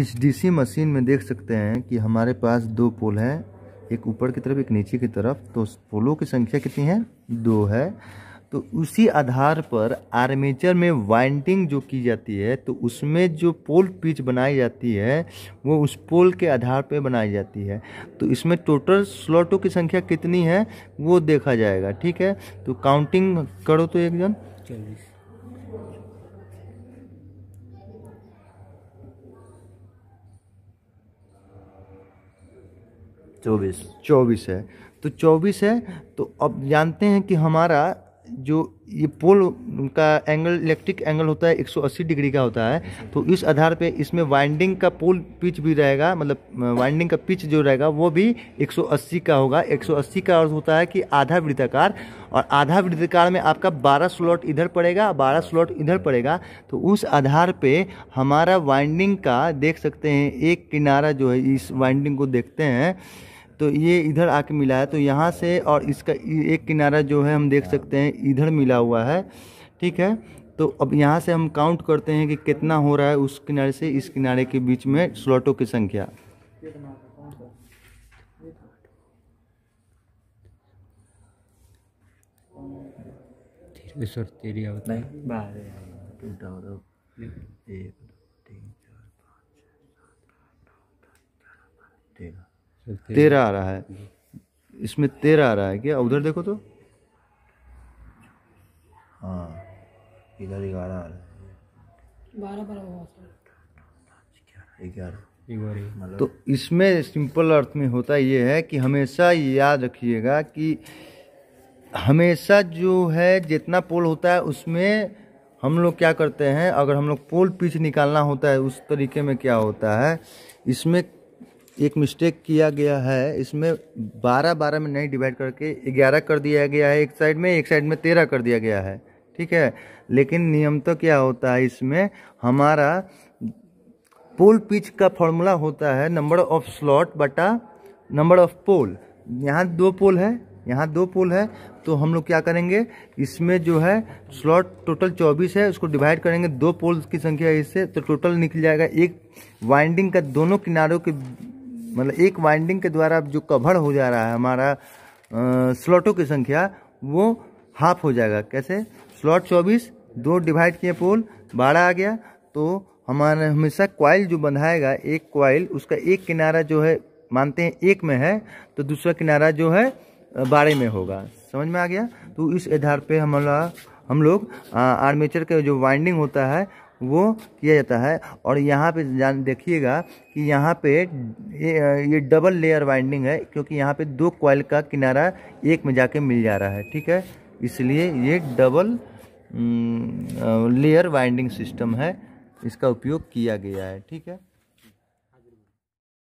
इस DC machine में देख सकते हैं कि हमारे पास दो पोल हैं एक ऊपर की तरफ एक नीचे की तरफ तो पोलों की संख्या कितनी है दो है तो उसी आधार पर आर्मेचर में वाइंडिंग जो की जाती है तो उसमें जो पोल पिच बनाई जाती है वो उस पोल के आधार पर बनाई जाती है तो इसमें टोटल स्लॉटों की संख्या कितनी है वो देखा जाएगा ठीक है तो काउंटिंग करो तो एक जन चलिए चौबीस चौबीस है तो चौबीस है तो अब जानते हैं कि हमारा जो ये पोल का एंगल इलेक्ट्रिक एंगल होता है 180 डिग्री का होता है तो इस आधार पे इसमें वाइंडिंग का पोल पिच भी रहेगा मतलब वाइंडिंग का पिच जो रहेगा वो भी 180 का होगा 180 का अर्थ होता है कि आधा वृत्ताकार और आधा वृत्ताकार में आपका 12 स्लॉट इधर पड़ेगा 12 स्लॉट इधर पड़ेगा तो उस आधार पर हमारा वाइंडिंग का देख सकते हैं एक किनारा जो है इस वाइंडिंग को देखते हैं तो ये इधर आके मिला है तो यहाँ से और इसका एक किनारा जो है हम देख सकते हैं इधर मिला हुआ है ठीक है तो अब यहाँ से हम काउंट करते हैं कि कितना हो रहा है उस किनारे से इस किनारे के बीच में स्लॉटों की संख्या सर तेरी तेरह आ रहा है इसमें तेरह आ रहा है क्या उधर देखो तो हाँ इधर ग्यारह आ रहा है मतलब तो इसमें सिंपल अर्थ में होता ये है कि हमेशा याद रखिएगा कि हमेशा जो है जितना पोल होता है उसमें हम लोग क्या करते हैं अगर हम लोग पोल पीछे निकालना होता है उस तरीके में क्या होता है इसमें एक मिस्टेक किया गया है इसमें बारह बारह में नहीं डिवाइड करके ग्यारह कर दिया गया है एक साइड में एक साइड में तेरह कर दिया गया है ठीक है लेकिन नियम तो क्या होता है इसमें हमारा पोल पिच का फॉर्मूला होता है नंबर ऑफ स्लॉट बटा नंबर ऑफ पोल यहाँ दो पोल है यहाँ दो पोल है तो हम लोग क्या करेंगे इसमें जो है स्लॉट टोटल 24 है उसको डिवाइड करेंगे दो पोल्स की संख्या इससे तो टोटल निकल जाएगा एक वाइंडिंग का दोनों किनारों के मतलब एक वाइंडिंग के द्वारा जो कवर हो जा रहा है हमारा स्लॉटों की संख्या वो हाफ हो जाएगा कैसे स्लॉट चौबीस दो डिवाइड किए पोल बारह आ गया तो हमारा हमेशा क्वाइल जो बंधाएगा एक क्वाइल उसका एक किनारा जो है मानते हैं एक में है तो दूसरा किनारा जो है बारह में होगा समझ में आ गया तो इस आधार पे हमारा हम लोग आर्मेचर का जो वाइंडिंग होता है वो किया जाता है और यहाँ पे जान देखिएगा कि यहाँ पे ये, ये डबल लेयर वाइंडिंग है क्योंकि यहाँ पे दो कॉयल का किनारा एक में जाके मिल जा रहा है ठीक है इसलिए ये डबल लेयर वाइंडिंग सिस्टम है इसका उपयोग किया गया है ठीक है